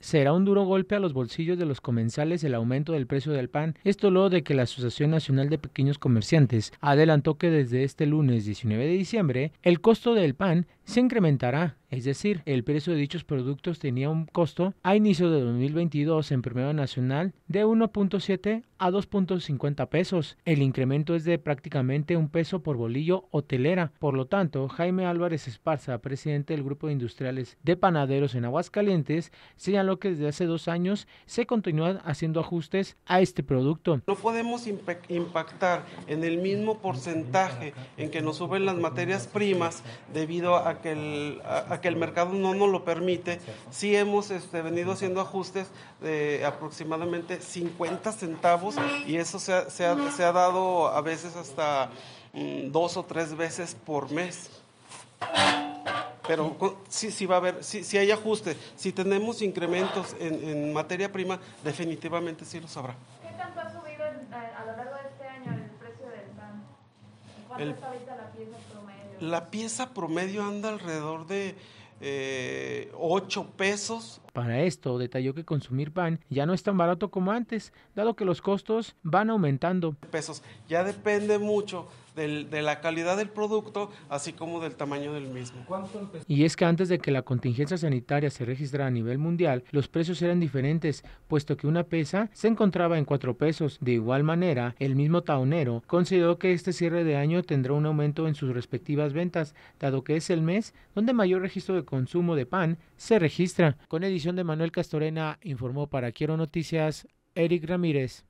Será un duro golpe a los bolsillos de los comensales el aumento del precio del pan, esto luego de que la Asociación Nacional de Pequeños Comerciantes adelantó que desde este lunes 19 de diciembre el costo del pan se incrementará es decir, el precio de dichos productos tenía un costo a inicio de 2022 en promedio nacional de 1.7 a 2.50 pesos. El incremento es de prácticamente un peso por bolillo hotelera. Por lo tanto, Jaime Álvarez Esparza, presidente del Grupo de Industriales de Panaderos en Aguascalientes, señaló que desde hace dos años se continúan haciendo ajustes a este producto. No podemos impactar en el mismo porcentaje en que nos suben las materias primas debido a que el que el mercado no nos lo permite, sí hemos este, venido haciendo ajustes de aproximadamente 50 centavos y eso se ha, dado a veces hasta mm, dos o tres veces por mes. Pero sí, sí va a haber, sí, hay ajustes. Si tenemos incrementos en, materia prima, definitivamente sí lo habrá. ¿Qué tanto ha subido eh, a, lo largo de este año el precio del pan? ¿Cuánto está ahorita la pieza promedio? La pieza promedio anda alrededor de eh, ocho 8 pesos, para esto, detalló que consumir pan ya no es tan barato como antes, dado que los costos van aumentando. Pesos ya depende mucho de la calidad del producto, así como del tamaño del mismo. Y es que antes de que la contingencia sanitaria se registrara a nivel mundial, los precios eran diferentes, puesto que una pesa se encontraba en cuatro pesos. De igual manera, el mismo taonero consideró que este cierre de año tendrá un aumento en sus respectivas ventas, dado que es el mes donde mayor registro de consumo de pan se registra. Con edición de Manuel Castorena informó para Quiero Noticias Eric Ramírez.